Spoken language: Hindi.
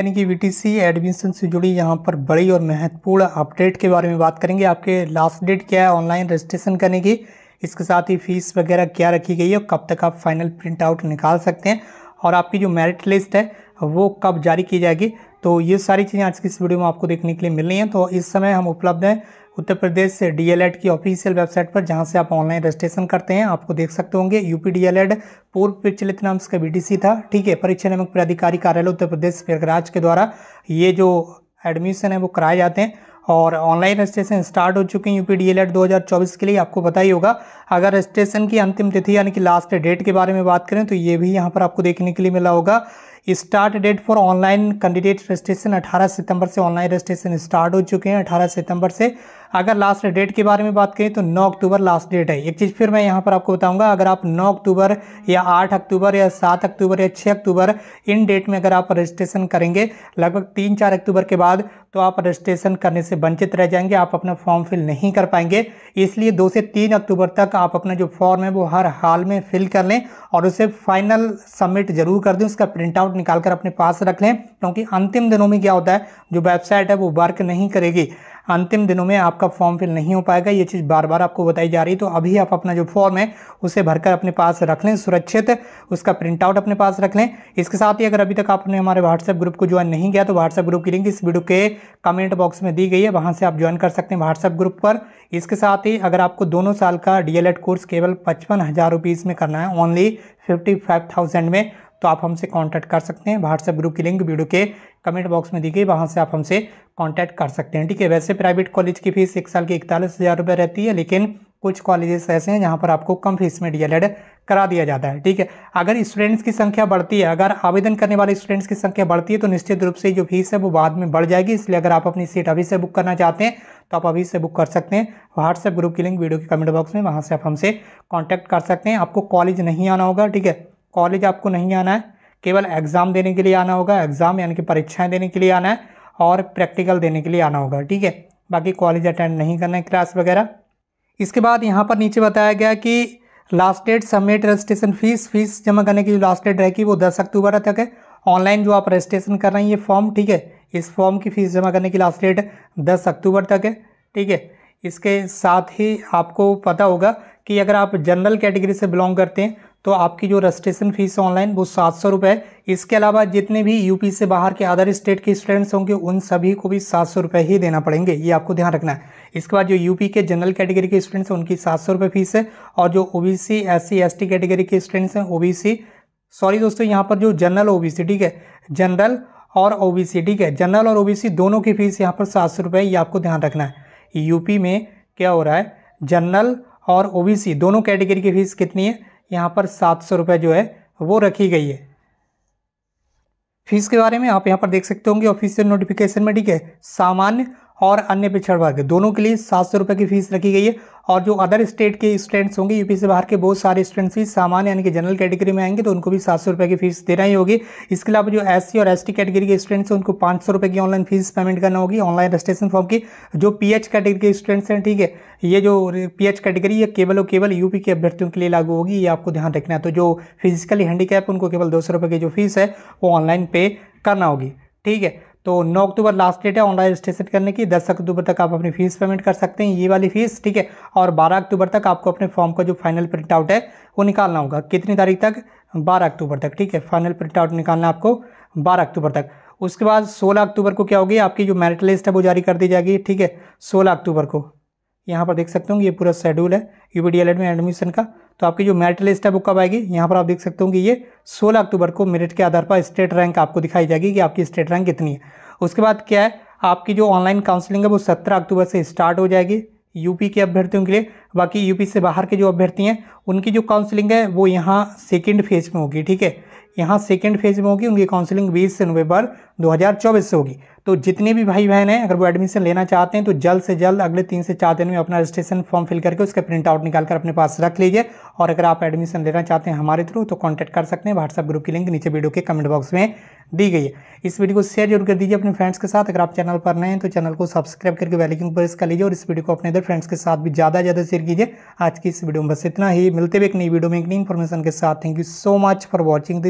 यानी कि बीटीसी एडमिशन से जुड़ी यहाँ पर बड़ी और महत्वपूर्ण अपडेट के बारे में बात करेंगे आपके लास्ट डेट क्या है ऑनलाइन रजिस्ट्रेशन करने की इसके साथ ही फीस वगैरह क्या रखी गई है कब तक आप फाइनल प्रिंट आउट निकाल सकते हैं और आपकी जो मेरिट लिस्ट है वो कब जारी की जाएगी तो ये सारी चीज़ें आज की इस वीडियो में आपको देखने के लिए मिल रही हैं तो इस समय हम उपलब्ध हैं उत्तर प्रदेश से डीएलएड की ऑफिशियल वेबसाइट पर जहां से आप ऑनलाइन रजिस्ट्रेशन करते हैं आपको देख सकते होंगे यूपी डीएलएड पूर्व प्रचलित नाम इसका बीटीसी था ठीक है परीक्षा नियमक प्राधिकारी कार्यालय उत्तर प्रदेश प्रयागराज के द्वारा ये जो एडमिशन है वो कराए जाते हैं और ऑनलाइन रजिस्ट्रेशन स्टार्ट हो चुके हैं यूपी डीएलएड 2024 के लिए आपको पता ही होगा अगर रजिस्ट्रेशन की अंतिम तिथि यानी कि लास्ट डेट के बारे में बात करें तो ये भी यहाँ पर आपको देखने के लिए मिला होगा start date for online candidate registration 18 सितंबर से ऑनलाइन रजिस्ट्रेशन स्टार्ट हो चुके हैं 18 सितंबर से अगर लास्ट डेट के बारे में बात करें तो 9 अक्टूबर लास्ट डेट है एक चीज़ फिर मैं यहाँ पर आपको बताऊँगा अगर आप 9 अक्टूबर या 8 अक्टूबर या 7 अक्टूबर या 6 अक्टूबर इन डेट में अगर आप रजिस्ट्रेशन करेंगे लगभग तीन चार अक्टूबर के बाद तो आप रजिस्ट्रेशन करने से वंचित रह जाएंगे आप अपना फॉर्म फिल नहीं कर पाएंगे इसलिए दो से तीन अक्टूबर तक आप अपना जो फॉर्म है वो हर हाल में फिल कर लें और उसे फाइनल सबमिट जरूर कर दें उसका प्रिंट आउट निकाल कर अपने पास रख लें क्योंकि अंतिम दिनों में क्या होता है जो वेबसाइट है वो वर्क नहीं करेगी अंतिम दिनों में आपका फॉर्म फिल नहीं हो पाएगा ये चीज़ बार बार आपको बताई जा रही है तो अभी आप अपना जो फॉर्म है उसे भरकर अपने पास रख लें सुरक्षित उसका प्रिंटआउट अपने पास रख लें इसके साथ ही अगर अभी तक आपने हमारे व्हाट्सएप ग्रुप को ज्वाइन नहीं किया तो व्हाट्सएप ग्रुप की लिंक इस वीडियो के कमेंट बॉक्स में दी गई है वहाँ से आप ज्वाइन कर सकते हैं व्हाट्सएप ग्रुप पर इसके साथ ही अगर आपको दोनों साल का डी कोर्स केवल पचपन हज़ार में करना है ओनली फिफ्टी फाइव थाउजेंड में तो आप हमसे कॉन्टैक्ट कर सकते हैं व्हाट्सएप ग्रुप की लिंक वीडियो के कमेंट बॉक्स में दी गई वहाँ से आप हमसे कॉन्टैक्ट कर सकते हैं ठीक है वैसे प्राइवेट कॉलेज की फीस एक साल की इकतालीस हज़ार रुपये रहती है लेकिन कुछ कॉलेजेस ऐसे हैं जहाँ पर आपको कम फीस में डी करा दिया जाता है ठीक है अगर स्टूडेंट्स की संख्या बढ़ती है अगर आवेदन करने वाले स्टूडेंट्स की संख्या बढ़ती है तो निश्चित रूप से जो फीस है वो बाद में बढ़ जाएगी इसलिए अगर आप अपनी सीट अभी से बुक करना चाहते हैं तो आप अभी से बुक कर सकते हैं व्हाट्सएप ग्रुप की लिंक वीडियो के कमेंट बॉक्स में वहाँ से आप हमसे कॉन्टैक्ट कर सकते हैं आपको कॉलेज नहीं आना होगा ठीक है कॉलेज आपको नहीं आना है केवल एग्ज़ाम देने के लिए आना होगा एग्ज़ाम यानी कि परीक्षाएं देने के लिए आना है और प्रैक्टिकल देने के लिए आना होगा ठीक है बाकी कॉलेज अटेंड नहीं करना है क्लास वगैरह इसके बाद यहाँ पर नीचे बताया गया कि last date submit registration fees fees जमा करने की जो लास्ट डेट रहेगी वो दस अक्टूबर तक है ऑनलाइन जो आप रजिस्ट्रेशन कर रहे हैं ये फॉर्म ठीक है इस फॉर्म की फ़ीस जमा करने की लास्ट डेट दस अक्टूबर तक है ठीक है इसके साथ ही आपको पता होगा कि अगर आप जनरल कैटेगरी से बिलोंग करते हैं तो आपकी जो रजिस्ट्रेशन फीस ऑनलाइन वो सात सौ रुपये इसके अलावा जितने भी यूपी से बाहर के अदर स्टेट के स्टूडेंट्स होंगे उन सभी को भी सात सौ रुपये ही देना पड़ेंगे ये आपको ध्यान रखना है इसके बाद जो यूपी के जनरल कैटेगरी के स्टूडेंट्स हैं उनकी सात सौ रुपये फीस है और जो O B C S C S T category के स्टूडेंट्स हैं ओ बी सी सॉरी दोस्तों यहाँ पर जो जनरल ओ बी सी ठीक है जनरल और ओ बी सी ठीक है जनरल और ओ बी सी दोनों की फीस यहाँ पर सात सौ रुपये ये आपको ध्यान रखना है यूपी में क्या हो रहा है जनरल और ओ बी सी दोनों कैटेगरी की फीस कितनी है यहाँ पर सात सौ रुपये जो है वो रखी गई है फीस के बारे में आप यहाँ पर देख सकते होंगे ऑफिशियल नोटिफिकेशन में ठीक है सामान्य और अन्य पिछड़ वर्ग दोनों के लिए सात सौ रुपये की फीस रखी गई है और जो अदर स्टेट के स्टूडेंट्स होंगे यूपी से बाहर के बहुत सारे स्टूडेंट्स भी सामान्य यानी कि जनरल कैटेगरी में आएंगे तो उनको भी सात सौ रुपये की फीस देना ही होगी इसके अलावा जो एस और एस कैटेगरी के स्टूडेंट्स हैं उनको पाँच सौ रुपये की ऑनलाइन फीस पेमेंट करना होगी ऑनलाइन रजिस्ट्रेशन फॉर्म की जो पी कैटेगरी के स्टूडेंट्स हैं ठीक है ये जो पी कैटेगरी है केवल और केवल यूपी के अभ्यर्थियों के लिए लागू होगी ये आपको ध्यान रखना है तो जो फिजिकली हैंडीकैप उनको केवल दो सौ की जो फीस है वो ऑनलाइन पे करना होगी ठीक है तो 9 अक्टूबर लास्ट डेट है ऑनलाइन रजिस्ट्रेशन करने की 10 अक्टूबर तक आप अपनी फीस पेमेंट कर सकते हैं ये वाली फीस ठीक है और 12 अक्टूबर तक आपको अपने फॉर्म का जो फाइनल प्रिंट आउट है वो निकालना होगा कितनी तारीख तक 12 अक्टूबर तक ठीक है फाइनल प्रिंट आउट निकालना आपको 12 अक्टूबर तक उसके बाद सोलह अक्टूबर को क्या होगी आपकी जो मेरिट लिस्ट है वो जारी कर दी जाएगी ठीक है सोलह अक्टूबर को यहाँ पर देख सकते हो ये पूरा शेड्यूल है यू में एडमिशन का तो आपकी जो मेरिट लिस्ट है वो कब आएगी यहाँ पर आप देख सकते हो कि ये 16 अक्टूबर को मेरिट के आधार पर स्टेट रैंक आपको दिखाई जाएगी कि आपकी स्टेट रैंक कितनी है उसके बाद क्या है आपकी जो ऑनलाइन काउंसलिंग है वो सत्रह अक्टूबर से स्टार्ट हो जाएगी यूपी के अभ्यर्थियों के लिए बाकी यूपी से बाहर के जो अभ्यर्थी हैं उनकी जो काउंसलिंग है वो यहाँ सेकेंड फेज में होगी ठीक है यहाँ सेकेंड फेज में होगी उनकी काउंसलिंग बीस से नवंबर 2024 से होगी तो जितने भी भाई बहन हैं अगर वो एडमिशन लेना चाहते हैं तो जल्द से जल्द अगले तीन से चार दिन में अपना रजिस्ट्रेशन फॉर्म फिल करके उसका प्रिंट आउट निकाल कर अपने पास रख लीजिए और अगर आप एडमिशन लेना चाहते हैं हमारे थ्रू तो कॉन्टैक्ट कर सकते हैं व्हाट्सअप ग्रुप की लिंक नीचे वीडियो के कमेंट बॉक्स में दी गई है इस वीडियो को शेयर जरूर कर दीजिए अपने फ्रेंड्स के साथ अगर आप चैनल पर नए हैं तो चैनल को सब्सक्राइब करके वैलिंग प्रेस कर लीजिए और इस वीडियो को अपने इधर फ्रेंड्स के साथ भी ज़्यादा ज़्यादा शेयर कीजिए आज की इस वीडियो में बस इतना ही मिलते हुए एक नई वीडियो में एक नई इन्फॉर्मेशन के साथ thank you so much for watching this